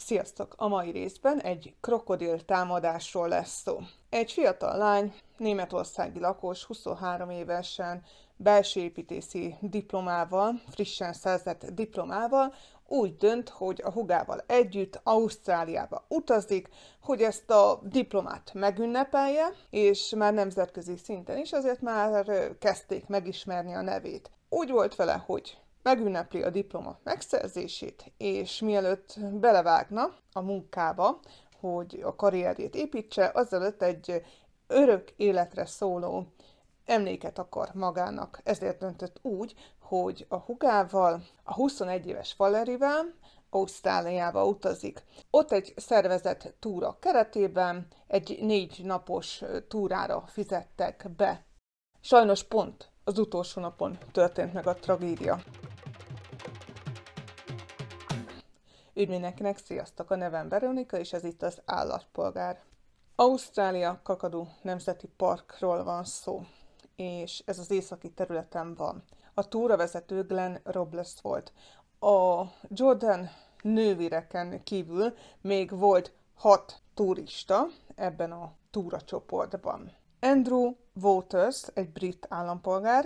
Sziasztok! A mai részben egy krokodil támadásról lesz szó. Egy fiatal lány, németországi lakos, 23 évesen, belső építési diplomával, frissen szerzett diplomával, úgy dönt, hogy a hugával együtt Ausztráliába utazik, hogy ezt a diplomát megünnepelje, és már nemzetközi szinten is azért már kezdték megismerni a nevét. Úgy volt vele, hogy megünnepli a diploma megszerzését, és mielőtt belevágna a munkába, hogy a karrierjét építse, azelőtt egy örök életre szóló emléket akar magának. Ezért döntött úgy, hogy a hugával, a 21 éves Valerivel, Ausztráliába utazik. Ott egy szervezett túra keretében egy négy napos túrára fizettek be. Sajnos pont az utolsó napon történt meg a tragédia. Üdv mindenkinek, sziasztok! A nevem Veronika, és ez itt az állatpolgár. Ausztrália Kakadu Nemzeti Parkról van szó, és ez az északi területen van. A túravezető Glenn Robles volt. A Jordan nővireken kívül még volt hat turista ebben a túracsoportban. Andrew Waters, egy brit állampolgár,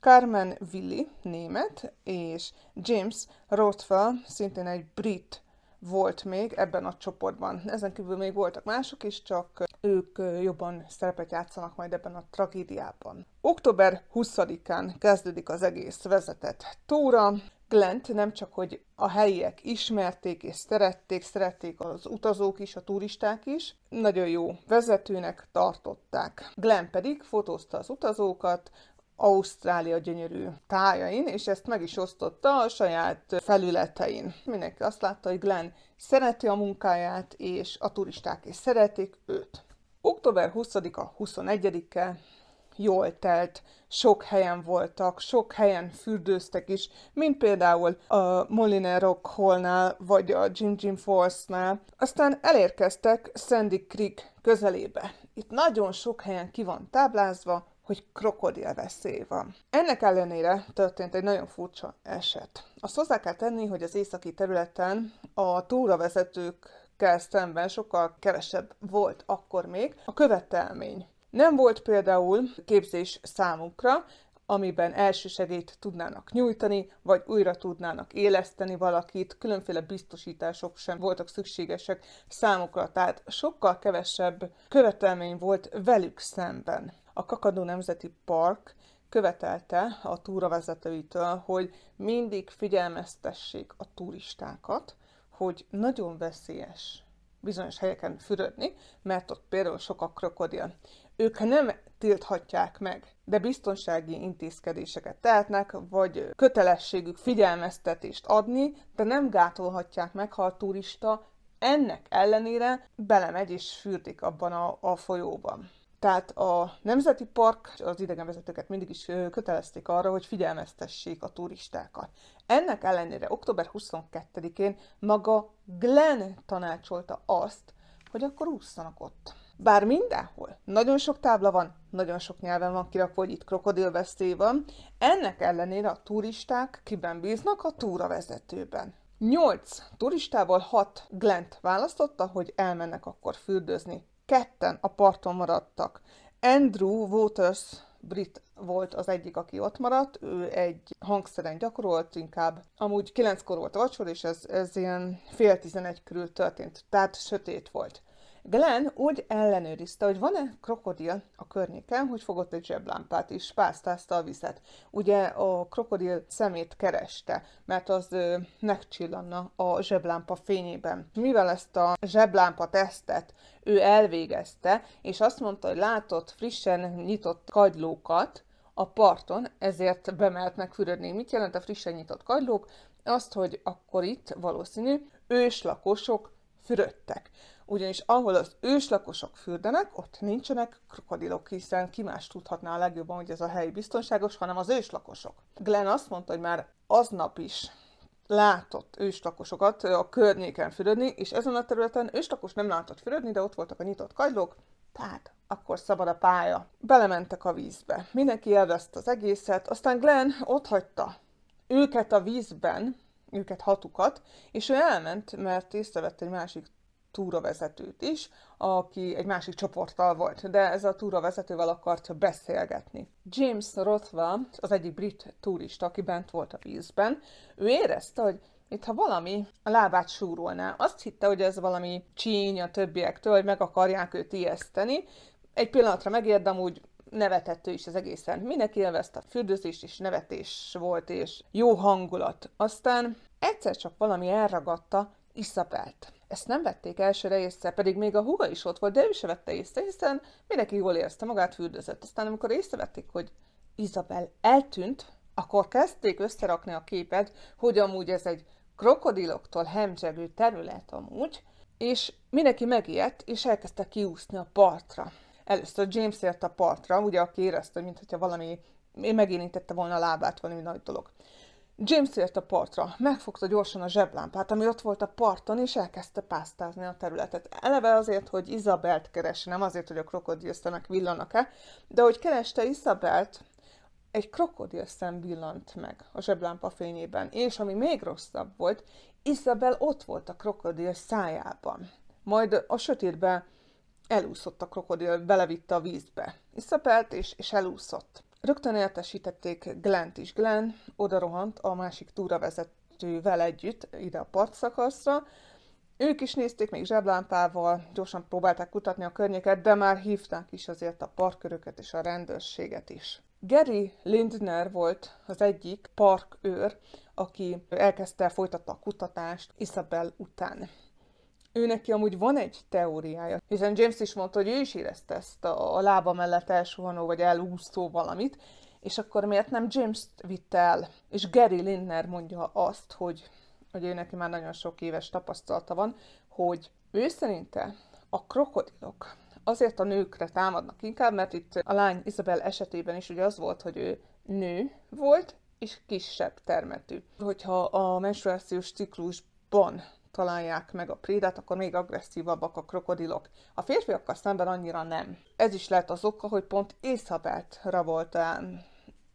Carmen Willi, német, és James Rothwell, szintén egy brit volt még ebben a csoportban. Ezen kívül még voltak mások is, csak ők jobban szerepet játszanak majd ebben a tragédiában. Október 20-án kezdődik az egész vezetett túra. Glent nem csak, hogy a helyiek ismerték és szerették, szerették az utazók is, a turisták is, nagyon jó vezetőnek tartották. Glenn pedig fotózta az utazókat, Ausztrália gyönyörű tájain, és ezt meg is osztotta a saját felületein. Mindenki azt látta, hogy Glenn szereti a munkáját, és a turisták is szeretik őt. Október 20-a 21-e jól telt, sok helyen voltak, sok helyen fürdőztek is, mint például a Hall-nál, vagy a Jim Jim Falls-nál. Aztán elérkeztek Sandy Creek közelébe. Itt nagyon sok helyen ki van táblázva, hogy krokodil veszély van. Ennek ellenére történt egy nagyon furcsa eset. Azt hozzá kell tenni, hogy az északi területen a túravezetőkkel szemben sokkal kevesebb volt akkor még a követelmény. Nem volt például képzés számukra, amiben elsősegélyt tudnának nyújtani, vagy újra tudnának éleszteni valakit, különféle biztosítások sem voltak szükségesek számukra, tehát sokkal kevesebb követelmény volt velük szemben a Kakadó Nemzeti Park követelte a túravezetőitől, hogy mindig figyelmeztessék a turistákat, hogy nagyon veszélyes bizonyos helyeken fürödni, mert ott például sok a krokodil. Ők nem tilthatják meg, de biztonsági intézkedéseket tehetnek, vagy kötelességük figyelmeztetést adni, de nem gátolhatják meg, ha a turista ennek ellenére belemegy és fürdik abban a, a folyóban. Tehát a Nemzeti Park, az idegenvezetőket mindig is kötelezték arra, hogy figyelmeztessék a turistákat. Ennek ellenére október 22-én maga Glenn tanácsolta azt, hogy akkor ússzanak ott. Bár mindenhol nagyon sok tábla van, nagyon sok nyelven van kirakva, hogy itt krokodilveszély van, ennek ellenére a turisták kiben bíznak a túravezetőben. Nyolc turistából hat Glent választotta, hogy elmennek akkor fürdőzni ketten a parton maradtak. Andrew Waters brit volt az egyik, aki ott maradt, ő egy hangszeren gyakorolt, inkább amúgy kilenckor volt a vacsor, és ez, ez ilyen fél tizenegy körül történt, tehát sötét volt. Glenn úgy ellenőrizte, hogy van-e krokodil a környéken, hogy fogott egy zseblámpát és pásztázta a vizet. Ugye a krokodil szemét kereste, mert az ö, megcsillanna a zseblámpa fényében. Mivel ezt a zseblámpa tesztet ő elvégezte, és azt mondta, hogy látott frissen nyitott kagylókat, a parton, ezért bemehetnek fürödni. Mit jelent a frissen nyitott kagylók? Azt, hogy akkor itt valószínű őslakosok fürödtek ugyanis ahol az őslakosok fürdenek, ott nincsenek krokodilok, hiszen ki más tudhatná a legjobban, hogy ez a hely biztonságos, hanem az őslakosok. Glenn azt mondta, hogy már aznap is látott őslakosokat a környéken fürödni, és ezen a területen őslakos nem látott fürödni, de ott voltak a nyitott kagylók, tehát akkor szabad a pálya. Belementek a vízbe. Mindenki élvezte az egészet, aztán Glenn ott hagyta őket a vízben, őket hatukat, és ő elment, mert észrevett egy másik túravezetőt is, aki egy másik csoporttal volt, de ez a túravezetővel akart beszélgetni. James Rothwell, az egyik brit turista, aki bent volt a vízben, ő érezte, hogy ha valami a lábát súrolná. Azt hitte, hogy ez valami csíny a többiektől, hogy meg akarják őt ijeszteni. Egy pillanatra megérdem, úgy nevetett ő is az egészen. Minek élvezte a fürdőzést, és nevetés volt, és jó hangulat. Aztán egyszer csak valami elragadta, iszapelt. Ezt nem vették elsőre észre, pedig még a húga is ott volt, de ő se vette észre, hiszen mindenki jól érezte magát, fürdözött. Aztán amikor észrevették, hogy Izabel eltűnt, akkor kezdték összerakni a képet, hogy amúgy ez egy krokodiloktól hemzsegő terület amúgy, és mindenki megijedt, és elkezdte kiúszni a partra. Először James ért a partra, ugye, aki érezte, mintha valami én megérintette volna a lábát, valami nagy dolog. James ért a partra, megfogta gyorsan a zseblámpát, ami ott volt a parton, és elkezdte pásztázni a területet. Eleve azért, hogy Isabelt keresse, nem azért, hogy a krokodilszemek villanak-e, de hogy kereste Isabelt, egy krokodilszem villant meg a zseblámpa fényében, és ami még rosszabb volt, Isabel ott volt a krokodil szájában. Majd a sötétbe elúszott a krokodil, belevitte a vízbe. Isabelt és, és elúszott. Rögtön értesítették Glent is. Glen, odarohant a másik túravezetővel együtt ide a partszakaszra. Ők is nézték még zseblámpával, gyorsan próbálták kutatni a környéket, de már hívták is azért a parköröket és a rendőrséget is. Gary Lindner volt az egyik parkőr, aki elkezdte, folytatta a kutatást Isabel után ő neki amúgy van egy teóriája, hiszen James is mondta, hogy ő is érezte ezt a, a lába mellett elsuhanó vagy elúszó valamit, és akkor miért nem James vitt el? És Gary Lindner mondja azt, hogy, hogy ő neki már nagyon sok éves tapasztalata van, hogy ő szerinte a krokodilok azért a nőkre támadnak inkább, mert itt a lány Isabel esetében is ugye az volt, hogy ő nő volt, és kisebb termetű. Hogyha a menstruációs ciklusban találják meg a prédát, akkor még agresszívabbak a krokodilok. A férfiakkal szemben annyira nem. Ez is lehet az oka, hogy pont Észabeltra volt el.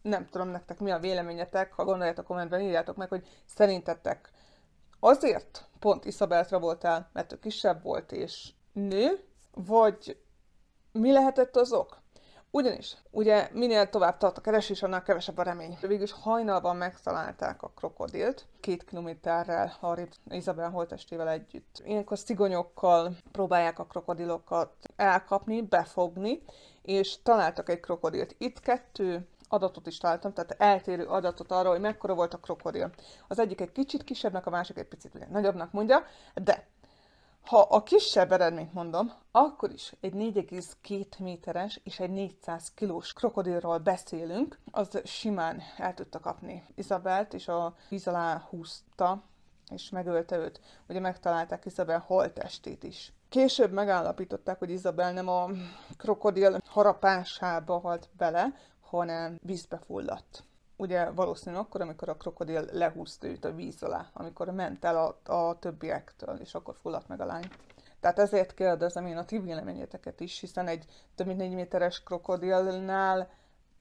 Nem tudom nektek mi a véleményetek, ha gondoljátok kommentben, írjátok meg, hogy szerintetek azért pont Isabeltra volt el, mert ő kisebb volt és nő, vagy mi lehetett az ok? Ugyanis, ugye minél tovább tart a keresés, annál kevesebb a remény. is hajnalban megtalálták a krokodilt, két kilométerrel harib Izabel holtestével együtt. Ilyenkor szigonyokkal próbálják a krokodilokat elkapni, befogni, és találtak egy krokodilt. Itt kettő adatot is találtam, tehát eltérő adatot arról, hogy mekkora volt a krokodil. Az egyik egy kicsit kisebbnek, a másik egy picit nagyobbnak mondja, de ha a kisebb eredményt mondom, akkor is egy 4,2 méteres és egy 400 kilós krokodilról beszélünk, az simán el tudta kapni Izabelt, és a víz alá húzta, és megölte őt. Ugye megtalálták Izabel holtestét is. Később megállapították, hogy Izabel nem a krokodil harapásába halt bele, hanem vízbe fulladt ugye valószínűleg akkor, amikor a krokodil lehúzta őt a víz alá, amikor ment el a, a többiektől, és akkor fulladt meg a lány. Tehát ezért kérdezem én a ti véleményeteket is, hiszen egy több mint 4 méteres krokodilnál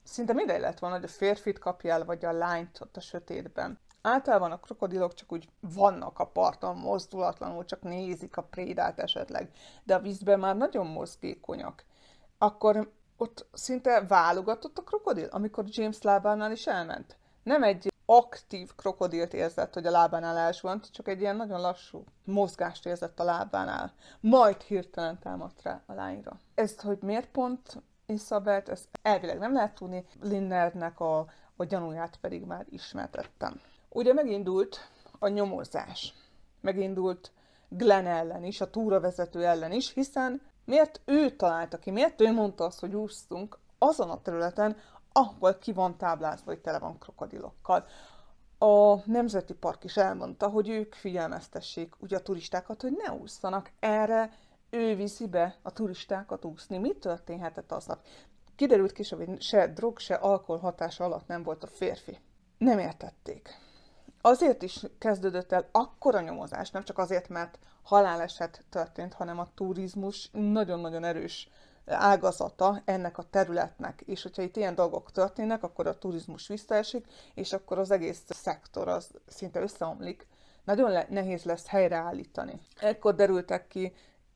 szinte minden lett volna, hogy a férfit kapja el, vagy a lányt ott a sötétben. Általában a krokodilok csak úgy vannak a parton mozdulatlanul, csak nézik a prédát esetleg, de a vízben már nagyon mozgékonyak. Akkor ott szinte válogatott a krokodil, amikor James lábánál is elment. Nem egy aktív krokodilt érzett, hogy a lábánál elsvont, csak egy ilyen nagyon lassú mozgást érzett a lábánál. Majd hirtelen támadt rá a lányra. Ezt, hogy miért pont Isabelt, ezt elvileg nem lehet tudni, Linnernek a, a gyanúját pedig már ismertettem. Ugye megindult a nyomozás. Megindult Glenn ellen is, a túravezető ellen is, hiszen Miért ő találta ki, miért ő mondta azt, hogy úsztunk azon a területen, ahol ki van táblázva, hogy tele van krokodilokkal. A Nemzeti Park is elmondta, hogy ők figyelmeztessék ugye a turistákat, hogy ne ússzanak erre, ő viszi be a turistákat úszni. Mi történhetett aznap? Kiderült ki, hogy se drog, se alkohol hatása alatt nem volt a férfi. Nem értették. Azért is kezdődött el akkora nyomozás, nem csak azért, mert haláleset történt, hanem a turizmus nagyon-nagyon erős eh, ágazata ennek a területnek. És hogyha itt ilyen dolgok történnek, akkor a turizmus visszaesik, és akkor az egész szektor az szinte összeomlik. Nagyon le- nehéz lesz helyreállítani. Ekkor derültek ki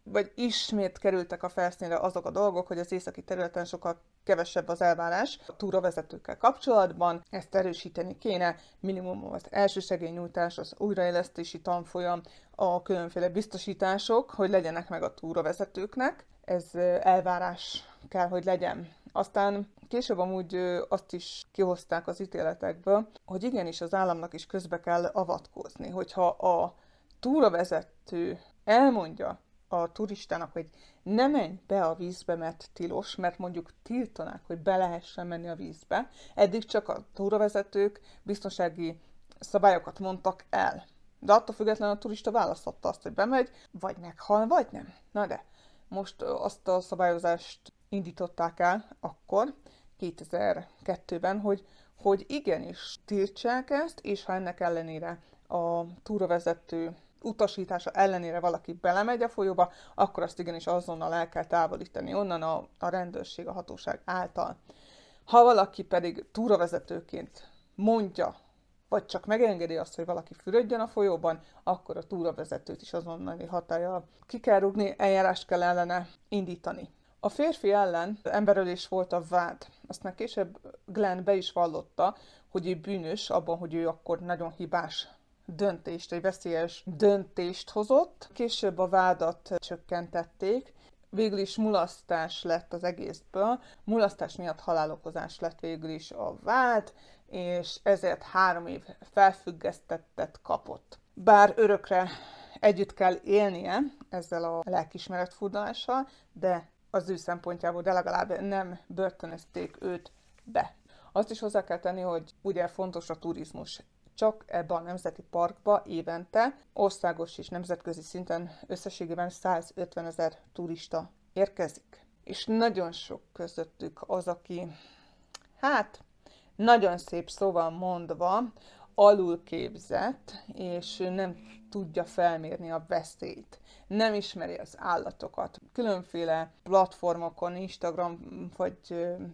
vagy ismét kerültek a felszínre azok a dolgok, hogy az északi területen sokkal kevesebb az elvárás a túravezetőkkel kapcsolatban, ezt erősíteni kéne, minimum az elsősegélynyújtás, az újraélesztési tanfolyam, a különféle biztosítások, hogy legyenek meg a túravezetőknek, ez elvárás kell, hogy legyen. Aztán később amúgy azt is kihozták az ítéletekből, hogy igenis az államnak is közbe kell avatkozni, hogyha a túravezető elmondja, a turistának, hogy ne menj be a vízbe, mert tilos, mert mondjuk tiltanák, hogy be lehessen menni a vízbe. Eddig csak a túravezetők biztonsági szabályokat mondtak el. De attól függetlenül a turista választotta azt, hogy bemegy, vagy meghal, vagy nem. Na de, most azt a szabályozást indították el akkor, 2002-ben, hogy, hogy igenis tiltsák ezt, és ha ennek ellenére a túravezető utasítása ellenére valaki belemegy a folyóba, akkor azt igenis azonnal el kell távolítani onnan a, a rendőrség, a hatóság által. Ha valaki pedig túravezetőként mondja, vagy csak megengedi azt, hogy valaki fürödjön a folyóban, akkor a túravezetőt is azonnali hatája ki kell rúgni, eljárást kell ellene indítani. A férfi ellen emberölés volt a vád. Aztán később Glenn be is vallotta, hogy ő bűnös abban, hogy ő akkor nagyon hibás döntést, egy veszélyes döntést hozott. Később a vádat csökkentették, végül is mulasztás lett az egészből. Mulasztás miatt halálokozás lett végül is a vád, és ezért három év felfüggesztettet kapott. Bár örökre együtt kell élnie ezzel a lelkismeret furdalással, de az ő szempontjából, de legalább nem börtönözték őt be. Azt is hozzá kell tenni, hogy ugye fontos a turizmus csak ebbe a nemzeti parkba évente országos és nemzetközi szinten összességében 150 ezer turista érkezik. És nagyon sok közöttük az, aki, hát, nagyon szép szóval mondva, alulképzett, és nem tudja felmérni a veszélyt. Nem ismeri az állatokat. Különféle platformokon, Instagram vagy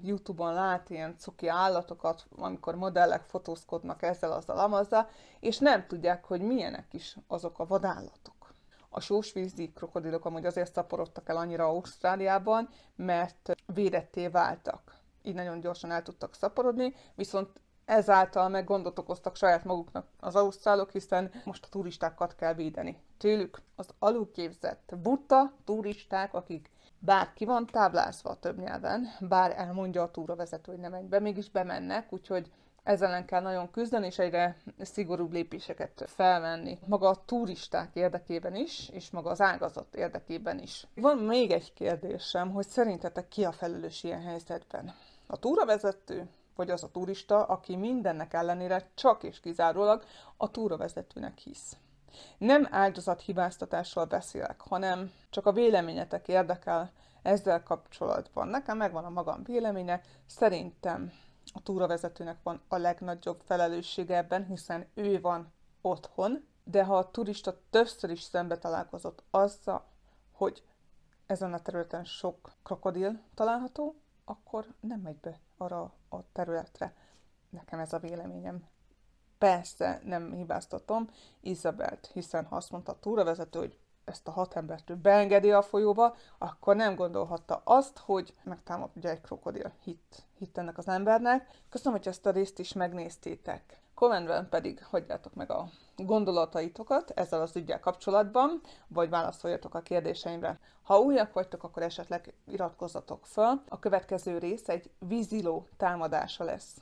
Youtube-on lát ilyen cuki állatokat, amikor modellek fotózkodnak ezzel, azzal, amazzal, és nem tudják, hogy milyenek is azok a vadállatok. A sósvízi krokodilok amúgy azért szaporodtak el annyira Ausztráliában, mert védetté váltak. Így nagyon gyorsan el tudtak szaporodni, viszont ezáltal meg gondot okoztak saját maguknak az ausztrálok, hiszen most a turistákat kell védeni. Tőlük az alulképzett buta turisták, akik bár ki van táblázva több nyelven, bár elmondja a túravezető, hogy nem menj be, mégis bemennek, úgyhogy ezzel ellen kell nagyon küzdeni, és egyre szigorúbb lépéseket felvenni. Maga a turisták érdekében is, és maga az ágazat érdekében is. Van még egy kérdésem, hogy szerintetek ki a felelős ilyen helyzetben? A túravezető, vagy az a turista, aki mindennek ellenére csak és kizárólag a túravezetőnek hisz. Nem áldozat hibáztatásról beszélek, hanem csak a véleményetek érdekel ezzel kapcsolatban. Nekem megvan a magam véleménye, szerintem a túravezetőnek van a legnagyobb felelőssége ebben, hiszen ő van otthon, de ha a turista többször is szembe találkozott azzal, hogy ezen a területen sok krokodil található, akkor nem megy be arra a területre. Nekem ez a véleményem. Persze nem hibáztatom Izabelt, hiszen ha azt mondta a túravezető, hogy ezt a hat embert ő beengedi a folyóba, akkor nem gondolhatta azt, hogy megtámad ugye egy krokodil. Hit, hit ennek az embernek. Köszönöm, hogy ezt a részt is megnéztétek. Kommentben pedig hagyjátok meg a gondolataitokat ezzel az ügyel kapcsolatban, vagy válaszoljatok a kérdéseimre. Ha újak vagytok, akkor esetleg iratkozzatok fel. A következő rész egy víziló támadása lesz.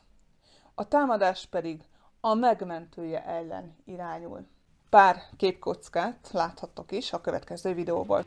A támadás pedig a megmentője ellen irányul. Pár képkockát láthattok is a következő videóban.